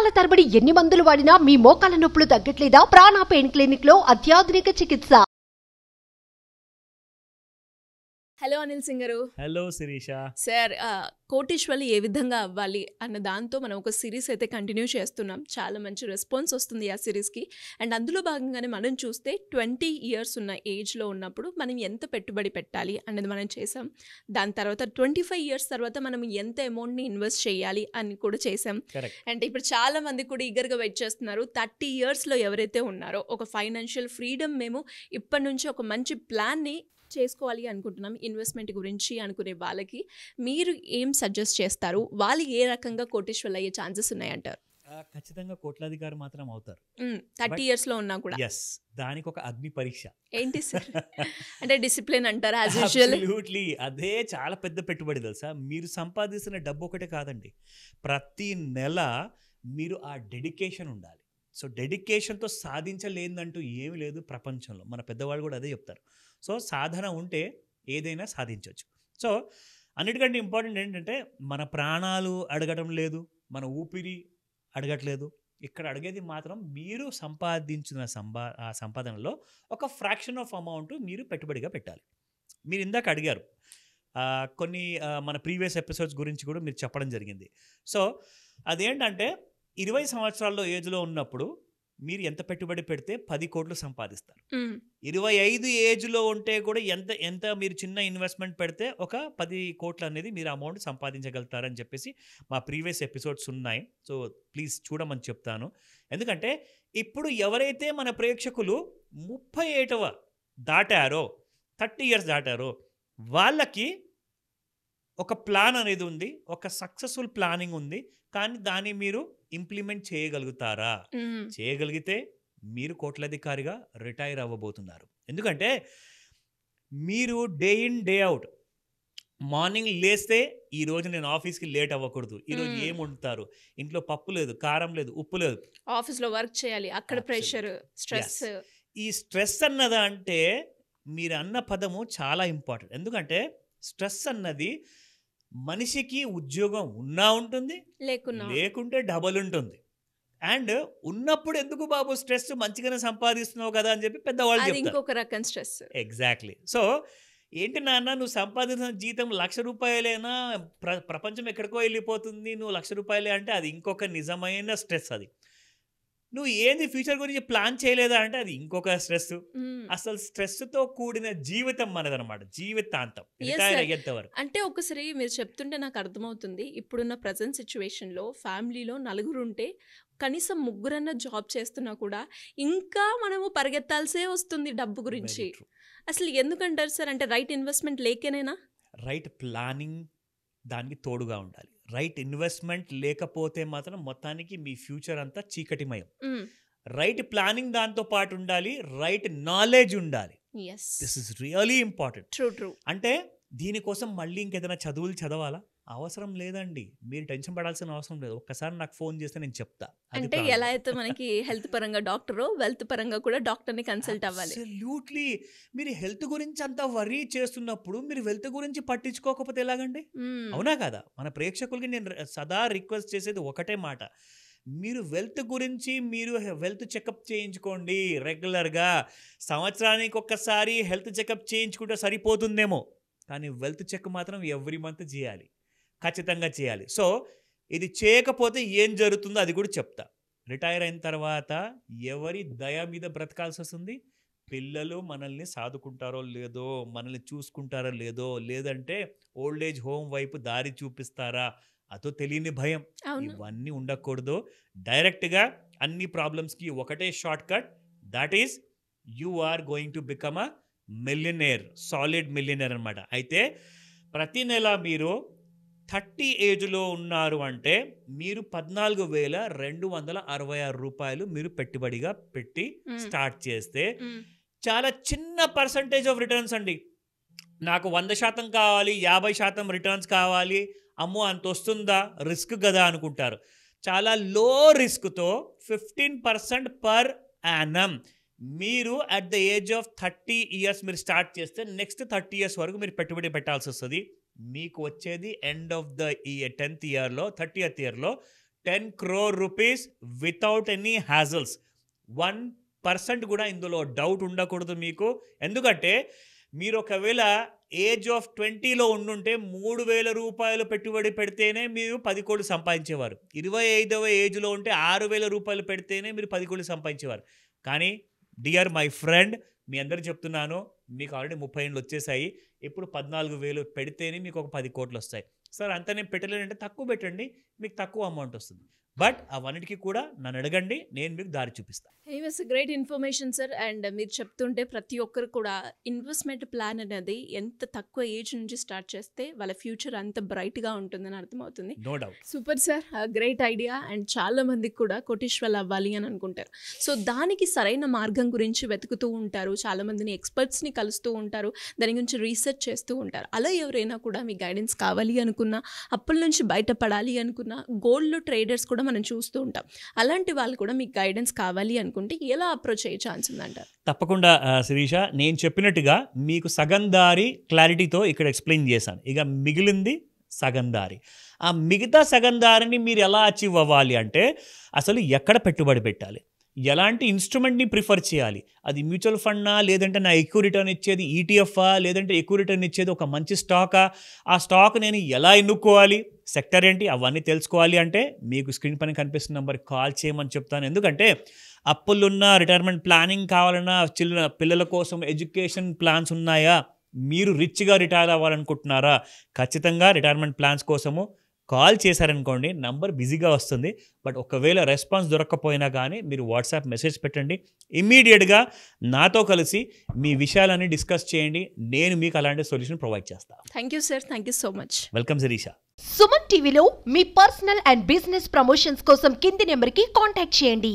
నెలల తరబడి ఎన్ని మందులు వాడినా మీ మోకాల నొప్పులు తగ్గట్లేదా ప్రాణ పెయిన్ క్లినిక్ లో అత్యాధునిక చికిత్స hello Anil garu hello Sirisha sir కోటీశ్వలి ఏ విధంగా అవ్వాలి అన్న దాంతో మనం ఒక సిరీస్ అయితే కంటిన్యూ చేస్తున్నాం చాలా మంచి రెస్పాన్స్ వస్తుంది ఆ సిరీస్కి అండ్ అందులో భాగంగానే మనం చూస్తే ట్వంటీ ఇయర్స్ ఉన్న ఏజ్లో ఉన్నప్పుడు మనం ఎంత పెట్టుబడి పెట్టాలి అన్నది మనం చేసాం దాని తర్వాత ట్వంటీ ఫైవ్ ఇయర్స్ తర్వాత మనం ఎంత అమౌంట్ని ఇన్వెస్ట్ చేయాలి అని కూడా చేసాం అండ్ ఇప్పుడు చాలా మంది కూడా ఈగర్గా వెయిట్ చేస్తున్నారు థర్టీ ఇయర్స్లో ఎవరైతే ఉన్నారో ఒక ఫైనాన్షియల్ ఫ్రీడమ్ మేము ఇప్పటి నుంచి ఒక మంచి ప్లాన్ని చేసుకోవాలి అనుకుంటున్నాం ఇన్వెస్ట్మెంట్ గురించి అనుకునే వాళ్ళకి మీరు ఏం సజెస్ట్ చేస్తారు వాళ్ళు ఏ రకంగా కోటేశ్వర్లు అయ్యే ఛాన్సెస్ ఉన్నాయంటారు ఖచ్చితంగా కోట్లాధికారి మాత్రం అవుతారు థర్టీ ఇయర్స్ లో ఉన్నా కూడా ఎస్ దానికి ఒక అగ్ని పరీక్ష ఏంటి సార్ అంటే డిసిప్లిన్ అంటారు అబ్సల్యూట్లీ అదే చాలా పెద్ద పెట్టుబడి తెలుసా మీరు సంపాదిస్తున్న డబ్బు ఒకటే కాదండి ప్రతి నెల మీరు ఆ డెడికేషన్ ఉండాలి సో డెడికేషన్తో సాధించలేదంటూ ఏమి లేదు ప్రపంచంలో మన పెద్దవాళ్ళు కూడా అదే చెప్తారు సో సాధన ఉంటే ఏదైనా సాధించవచ్చు సో అన్నిటికంటే ఇంపార్టెంట్ ఏంటంటే మన ప్రాణాలు అడగటం లేదు మన ఊపిరి అడగట్లేదు ఇక్కడ అడిగేది మాత్రం మీరు సంపాదించిన సంపా సంపాదనలో ఒక ఫ్రాక్షన్ ఆఫ్ అమౌంట్ మీరు పెట్టుబడిగా పెట్టాలి మీరు ఇందాక అడిగారు కొన్ని మన ప్రీవియస్ ఎపిసోడ్స్ గురించి కూడా మీరు చెప్పడం జరిగింది సో అదేంటంటే ఇరవై సంవత్సరాల్లో ఏజ్లో ఉన్నప్పుడు మీరు ఎంత పెట్టుబడి పెడితే పది కోట్లు సంపాదిస్తారు ఇరవై ఐదు ఏజ్లో ఉంటే కూడా ఎంత ఎంత మీరు చిన్న ఇన్వెస్ట్మెంట్ పెడితే ఒక పది కోట్లు అనేది మీరు అమౌంట్ సంపాదించగలుగుతారని చెప్పేసి మా ప్రీవియస్ ఎపిసోడ్స్ ఉన్నాయి సో ప్లీజ్ చూడమని చెప్తాను ఎందుకంటే ఇప్పుడు ఎవరైతే మన ప్రేక్షకులు ముప్పై ఏటవ దాటారో థర్టీ ఇయర్స్ దాటారో వాళ్ళకి ఒక ప్లాన్ అనేది ఉంది ఒక సక్సెస్ఫుల్ ప్లానింగ్ ఉంది కానీ దాన్ని మీరు ఇంప్లిమెంట్ చేయగలుగుతారా చేయగలిగితే మీరు కోట్లాధికారిగా రిటైర్ అవ్వబోతున్నారు ఎందుకంటే మీరు day in day out morning లేస్తే ఈ రోజు నేను ఆఫీస్కి లేట్ అవ్వకూడదు ఈ రోజు ఏం వండుతారు ఇంట్లో పప్పు లేదు కారం లేదు ఉప్పు లేదు ఆఫీస్లో వర్క్ చేయాలి అక్కడ ప్రెషర్ స్ట్రెస్ ఈ స్ట్రెస్ అన్నది అంటే మీరు అన్న పదము చాలా ఇంపార్టెంట్ ఎందుకంటే స్ట్రెస్ అన్నది మనిషికి ఉద్యోగం ఉన్నా ఉంటుంది లేకుంటే డబల్ ఉంటుంది అండ్ ఉన్నప్పుడు ఎందుకు బాబు స్ట్రెస్ మంచిగానే సంపాదిస్తున్నావు కదా అని చెప్పి పెద్దవాళ్ళు ఇంకొక రకం స్ట్రెస్ ఎగ్జాక్ట్లీ సో ఏంటి నాన్న నువ్వు సంపాదించిన జీతం లక్ష రూపాయలైనా ప్ర ప్రపంచం ఎక్కడికో వెళ్ళిపోతుంది నువ్వు లక్ష రూపాయలే అంటే అది ఇంకొక నిజమైన స్ట్రెస్ అది నువ్వు ఏంది ఫ్యూచర్ గురించి ప్లాన్ చేయలేదా అంటే అది ఇంకొక స్ట్రెస్ అసలు స్ట్రెస్ తో కూడిన జీవితం అనమాట జీవితాంతం అంటే ఒకసారి మీరు చెప్తుంటే నాకు అర్థమవుతుంది ఇప్పుడున్న ప్రజెంట్ సిచ్యువేషన్ లో ఫ్యామిలీలో నలుగురు ఉంటే కనీసం ముగ్గురన్న జాబ్ చేస్తున్నా కూడా ఇంకా మనము పరిగెత్తాల్సే వస్తుంది డబ్బు గురించి అసలు ఎందుకంటారు సార్ అంటే రైట్ ఇన్వెస్ట్మెంట్ లేకేనేనా రైట్ ప్లానింగ్ దానికి తోడుగా ఉండాలి రైట్ ఇన్వెస్ట్మెంట్ లేకపోతే మాత్రం మొత్తానికి మీ ఫ్యూచర్ అంతా చీకటిమయం రైట్ ప్లానింగ్ దాంతో పాటు ఉండాలి రైట్ నాలెడ్జ్ ఉండాలి this is really important true true అంటే దీనికోసం మళ్ళీ ఇంకేదైనా చదువులు చదవాలా అవసరం లేదండి మీరు టెన్షన్ పడాల్సిన అవసరం లేదు ఒక్కసారి నాకు ఫోన్ చేస్తే నేను చెప్తా అంటే ఎలా అయితే మనకి హెల్త్ పరంగా డాక్టర్ వెల్త్ పరంగా కూడా డాక్టర్ని కన్సల్ట్ అవ్వాలి అబ్సల్యూట్లీ మీరు హెల్త్ గురించి అంత వరీ చేస్తున్నప్పుడు మీరు వెల్త్ గురించి పట్టించుకోకపోతే ఎలాగండి అవునా కదా మన ప్రేక్షకులకి నేను సదా రిక్వెస్ట్ చేసేది ఒకటే మాట మీరు వెల్త్ గురించి మీరు వెల్త్ చెకప్ చేయించుకోండి రెగ్యులర్గా సంవత్సరానికి ఒక్కసారి హెల్త్ చెకప్ చేయించుకుంటే సరిపోతుందేమో కానీ వెల్త్ చెక్ మాత్రం ఎవ్రీ మంత్ చేయాలి ఖచ్చితంగా చేయాలి సో ఇది చేయకపోతే ఏం జరుగుతుందో అది కూడా చెప్తా రిటైర్ అయిన తర్వాత ఎవరి దయ మీద బ్రతకాల్సి వస్తుంది పిల్లలు మనల్ని సాదుకుంటారో లేదో మనల్ని చూసుకుంటారో లేదో లేదంటే ఓల్డ్ ఏజ్ హోమ్ వైపు దారి చూపిస్తారా అతో తెలియని భయం ఇవన్నీ ఉండకూడదు డైరెక్ట్గా అన్ని ప్రాబ్లమ్స్కి ఒకటే short cut that is you are going to become a millionaire solid millionaire అనమాట అయితే ప్రతి నెల మీరు థర్టీ ఏజ్లో ఉన్నారు అంటే మీరు పద్నాలుగు వేల రెండు వందల అరవై ఆరు రూపాయలు మీరు పెట్టుబడిగా పెట్టి స్టార్ట్ చేస్తే చాలా చిన్న పర్సంటేజ్ ఆఫ్ రిటర్న్స్ అండి నాకు వంద శాతం కావాలి యాభై శాతం రిటర్న్స్ కావాలి అమ్మో అంత వస్తుందా రిస్క్ కదా అనుకుంటారు చాలా లో రిస్క్తో ఫిఫ్టీన్ పర్సెంట్ పర్ యానమ్ మీరు at the age of thirty years మీరు స్టార్ట్ చేస్తే నెక్స్ట్ థర్టీ ఇయర్స్ వరకు మీరు పెట్టుబడి పెట్టాల్సి వస్తుంది మీకు వచ్చేది end of the year tenth ఇయర్లో థర్టీయత్ ఇయర్లో ten crore rupees without any hassles one percent కూడా ఇందులో డౌట్ ఉండకూడదు మీకు ఎందుకంటే మీరు ఒకవేళ ఏజ్ ఆఫ్ ట్వంటీలో ఉండుంటే మూడు వేల రూపాయలు పెట్టుబడి పెడితేనే మీరు పది కోట్లు సంపాదించేవారు ఇరవై ఐదవ ఏజ్లో ఉంటే ఆరు వేల రూపాయలు పెడితేనే మీరు పది కోట్లు సంపాదించేవారు కానీ డియర్ మై ఫ్రెండ్ మీ అందరూ చెప్తున్నాను మీకు ఆల్రెడీ ముప్పై ఏళ్ళు వచ్చేసాయి ఇప్పుడు పద్నాలుగు వేలు పెడితేనే మీకు ఒక పది కోట్లు వస్తాయి సార్ అంత నేను పెట్టలేనంటే తక్కువ పెట్టండి మీకు తక్కువ అమౌంట్ వస్తుంది బట్ అవన్నిటికి కూడా నన్ను అడగండి నేను మీకు దారి చూపిస్తాను he was great information sir and మీరు చెప్తుంటే ప్రతి ఒక్కరు కూడా ఇన్వెస్ట్మెంట్ ప్లాన్ అనేది ఎంత తక్కువ ఏజ్ నుంచి స్టార్ట్ చేస్తే వాళ్ళ ఫ్యూచర్ అంత బ్రైట్ గా ఉంటుందని అర్థమవుతుంది no doubt super sir great idea and చాలా మందికి కూడా కోటీశ్వర్ అవ్వాలి అని అనుకుంటారు సో దానికి సరైన మార్గం గురించి వెతుకుతూ ఉంటారు చాలా మందిని ని కలుస్తూ ఉంటారు దాని గురించి రీసెర్చ్ చేస్తూ ఉంటారు అలా ఎవరైనా కూడా మీ గైడెన్స్ కావాలి అనుకున్నా అప్పటి నుంచి బయటపడాలి అనుకున్నా గోల్డ్ ట్రేడర్స్ కూడా కూడా మనం చూస్తూ ఉంటాం అలాంటి వాళ్ళు కూడా మీకు గైడెన్స్ కావాలి అనుకుంటే ఎలా అప్రోచ్ అయ్యే ఛాన్స్ ఉందంట తప్పకుండా శిరీష నేను చెప్పినట్టుగా మీకు సగం దారి క్లారిటీతో ఇక్కడ ఎక్స్ప్లెయిన్ చేశాను ఇక మిగిలింది సగం దారి ఆ మిగతా సగం దారిని మీరు ఎలా అచీవ్ అవ్వాలి అంటే అసలు ఎక్కడ పెట్టుబడి పెట్టాలి ఎలాంటి ఇన్స్ట్రుమెంట్ని ప్రిఫర్ చేయాలి అది మ్యూచువల్ ఫండా లేదంటే నా ఎక్కువ రిటర్న్ ఇచ్చేది ఈటీఎఫా e లేదంటే ఎక్కువ రిటర్న్ ఇచ్చేది ఒక మంచి స్టాకా ఆ స్టాక్ నేను ఎలా ఎన్నుకోవాలి సెక్టర్ ఏంటి అవన్నీ తెలుసుకోవాలి అంటే మీకు స్క్రీన్ పైన కనిపిస్తున్న నెంబర్కి కాల్ చేయమని చెప్తాను ఎందుకంటే అప్పులున్న రిటైర్మెంట్ ప్లానింగ్ కావాలన్నా చిన్న పిల్లల కోసం ఎడ్యుకేషన్ ప్లాన్స్ ఉన్నాయా మీరు రిచ్గా రిటైర్ అవ్వాలనుకుంటున్నారా ఖచ్చితంగా రిటైర్మెంట్ ప్లాన్స్ కోసము కాల్ చేశారనుకోండి నంబర్ బిజీగా వస్తుంది బట్ ఒకవేళ రెస్పాన్స్ దొరకకపోయినా కానీ మీరు వాట్సాప్ మెసేజ్ పెట్టండి ఇమ్మీడియట్గా నాతో కలిసి మీ విషయాలన్నీ డిస్కస్ చేయండి నేను మీకు అలాంటి సొల్యూషన్ ప్రొవైడ్ చేస్తాను thank you sir thank you so much welcome Sirisha Suman టీవీలో మీ పర్సనల్ అండ్ బిజినెస్ ప్రమోషన్స్ కోసం కింది నెంబర్కి కాంటాక్ట్ చేయండి